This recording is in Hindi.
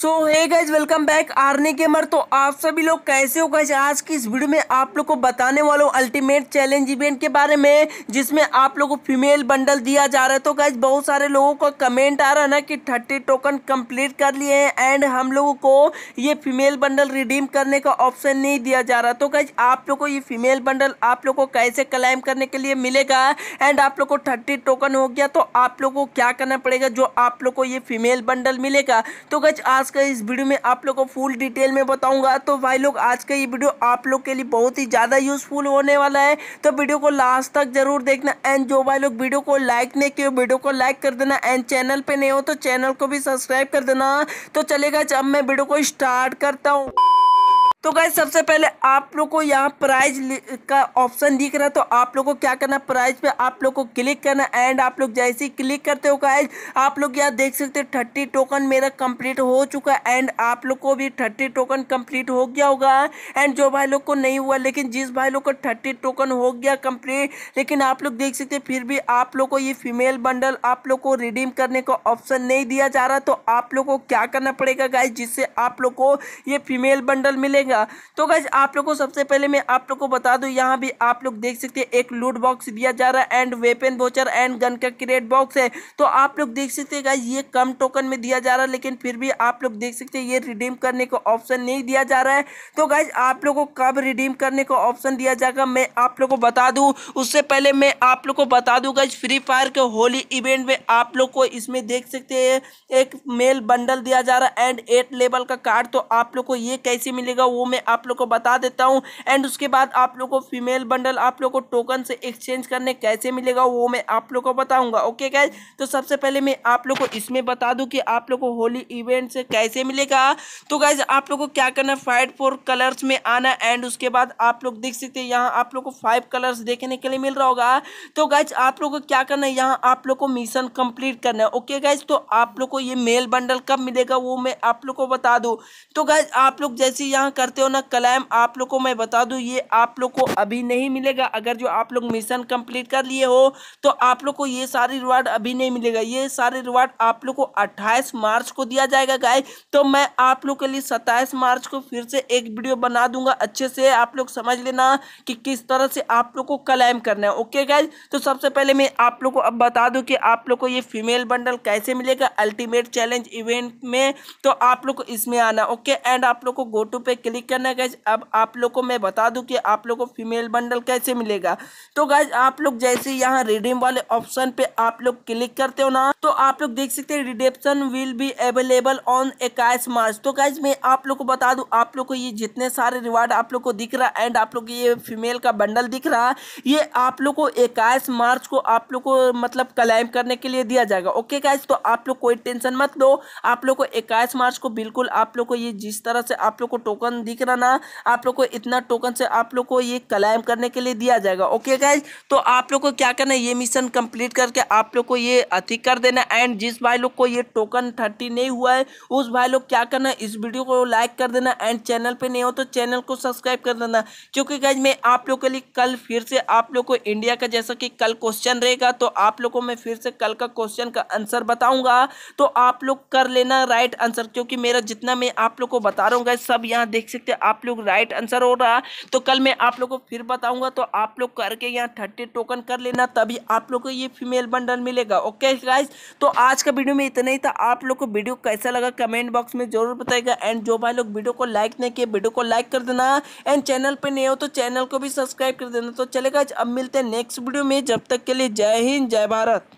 सो हे गाइज वेलकम बैक आरने मर तो आप सभी लोग कैसे हो गाइज आज की इस वीडियो में आप लोग को बताने वाला हूँ अल्टीमेट चैलेंज इवेंट के बारे में जिसमें आप लोग को फीमेल बंडल दिया जा रहा है तो गाइज बहुत सारे लोगों का कमेंट आ रहा है ना कि थर्टी टोकन कंप्लीट कर लिए हैं एंड हम लोगों को ये फीमेल बंडल रिडीम करने का ऑप्शन नहीं दिया जा रहा तो गाइज आप लोग को ये फीमेल बंडल आप लोग को कैसे क्लाइम करने के लिए मिलेगा एंड आप लोग को थर्टी टोकन हो गया तो आप लोग को क्या करना पड़ेगा जो आप लोग को ये फीमेल बंडल मिलेगा तो गाइज आज आज का इस वीडियो में आप लोग को फुल डिटेल में बताऊंगा तो भाई लोग आज का ये वीडियो आप लोग के लिए बहुत ही ज़्यादा यूजफुल होने वाला है तो वीडियो को लास्ट तक जरूर देखना एंड जो भाई लोग वीडियो को लाइक नहीं किए वीडियो को लाइक कर देना एंड चैनल पर नहीं हो तो चैनल को भी सब्सक्राइब कर देना तो चलेगा जब मैं वीडियो को स्टार्ट करता हूँ तो गाय सबसे पहले आप लोग को यहाँ प्राइज का ऑप्शन दिख रहा है तो आप लोग को क्या करना प्राइज पे आप लोग को क्लिक करना एंड आप लोग जैसे ही क्लिक करते हो गाइज आप लोग यहाँ देख सकते हो थर्टी टोकन मेरा कंप्लीट हो चुका है एंड आप लोग को भी थर्टी टोकन कंप्लीट हो गया होगा एंड जो भाई लोग को नहीं हुआ लेकिन जिस भाई लोग को थर्टी टोकन हो गया कंप्लीट लेकिन आप लोग देख सकते फिर भी आप लोग को ये फीमेल बंडल आप लोग को रिडीम करने का ऑप्शन नहीं दिया जा रहा तो आप लोग को क्या करना पड़ेगा गाइज जिससे आप लोग को ये फीमेल बंडल मिलेगा मिलेगा तो गज आप लोग को सबसे पहले मैं आप लोग को बता दूँ यहाँ भी आप लोग देख सकते हैं एक लूट बॉक्स दिया जा रहा है and weapon voucher and gun का क्रिएट बॉक्स है तो आप लोग देख सकते हैं ये कम टोकन में दिया जा रहा है लेकिन फिर भी आप लोग देख सकते हैं ये रिडीम करने का ऑप्शन नहीं दिया जा रहा है तो गाइज आप लोग को कब रिडीम करने का ऑप्शन दिया जाएगा मैं आप लोग को बता दूँ उससे पहले मैं आप लोग को बता दूँ गाइज फ्री फायर के होली इवेंट में आप लोग को इसमें देख सकते हैं एक मेल बंडल दिया जा रहा है एंड एट लेवल का कार्ड तो आप लोग को ये कैसे मिलेगा वो मैं आप लोग को बता देता हूँ एंड उसके बाद आप लोग को फीमेल बंडल आप लोग को टोकन से एक्सचेंज करने कैसे मिलेगा वो मैं आप लोग को बताऊँगा ओके गैज तो सबसे पहले मैं आप लोग को इसमें बता दूँ कि आप लोग को होली इवेंट से कैसे मिलेगा तो गैज आप लोग को क्या करना फाइट फोर कलर्स में आना एंड उसके बाद आप लोग देख सकते हैं यहाँ आप लोग को फाइव कलर्स देखने के लिए मिल रहा होगा तो गैज आप लोग को क्या करना है यहाँ आप लोग को मिशन कंप्लीट करना है ओके गैज तो आप लोग को ये मेल बंडल कब मिलेगा वो मैं आप लोग को बता दूँ तो गैज आप लोग जैसे यहाँ करते हो ना क्लाइम आप लोग को मैं बता दूँ ये आप लोग को अभी नहीं मिलेगा अगर जो आप लोग मिशन कंप्लीट कर लिए हो तो आप लोग को ये सारी रिवार्ड अभी नहीं मिलेगा ये सारे रिवार्ड आप लोग को अट्ठाईस मार्च को दिया जाएगा गाय तो मैं आप लोग के लिए सत्ताईस मार्च को फिर से एक वीडियो बना दूंगा अच्छे से आप लोग समझ लेना कि किस तरह से आप लोग को क्लाइम करना है ओके गाय तो सबसे पहले मैं आप लोग को अब बता दूँ कि आप लोग को ये फीमेल बंडल कैसे मिलेगा अल्टीमेट चैलेंज इवेंट में तो आप लोग को इसमें आना ओके एंड आप लोग को गोटू पे क्लिक क्लिक करना है गैज अब आप लोग को मैं बता दूं कि आप लोग को फीमेल बंडल कैसे मिलेगा तो गैज आप लोग जैसे यहाँ रिडीम वाले ऑप्शन पे आप लोग क्लिक करते हो ना तो आप लोग देख सकते हैं redemption will be available on इक्कीस मार्च तो गैज मैं आप लोग को बता दूँ आप लोग को ये जितने सारे रिवार्ड आप लोग को दिख रहा है एंड आप लोग ये फीमेल का बंडल दिख रहा ये आप लोग को इक्कीस मार्च को आप लोग को मतलब क्लाइम करने के लिए दिया जाएगा ओके गैज तो आप लोग कोई टेंशन मत लो आप लोग को इक्कीस मार्च को बिल्कुल आप लोग को ये जिस तरह से आप लोग को टोकन दिख रहा ना आप लोग को इतना टोकन से आप लोग को ये क्लाइम करने के लिए दिया जाएगा ओके गाइज तो आप लोग को क्या करना है ये मिशन कंप्लीट करके आप लोग को ये अथी कर देना एंड जिस भाई लोग को ये टोकन थर्टी नहीं हुआ है उस भाई लोग क्या करना इस वीडियो को लाइक कर देना एंड चैनल पर नहीं हो तो चैनल को सब्सक्राइब कर देना क्योंकि गाइज मैं आप लोग के लिए कल फिर से आप लोग को इंडिया का जैसा कि कल क्वेश्चन रहेगा तो आप लोग को मैं फिर से कल का क्वेश्चन का आंसर बताऊंगा तो आप लोग कर लेना राइट आंसर क्योंकि मेरा जितना मैं आप लोग को बता रहा हूँ सब यहाँ देख सकते आप लोग राइट आंसर हो रहा तो कल मैं आप लोग को फिर बताऊंगा तो आप लोग करके यहाँ थर्टी टोकन कर लेना तभी आप लोग को ये फीमेल बंडल मिलेगा ओके गाइज तो आज का वीडियो में इतना ही था आप लोग को वीडियो कैसा लगा कमेंट बॉक्स में जरूर बताएगा एंड जो भाई लोग वीडियो को लाइक नहीं किए वीडियो को लाइक कर देना एंड चैनल पर नहीं हो तो चैनल को भी सब्सक्राइब कर देना तो चलेगा अब मिलते हैं नेक्स्ट वीडियो में जब तक के लिए जय हिंद जय भारत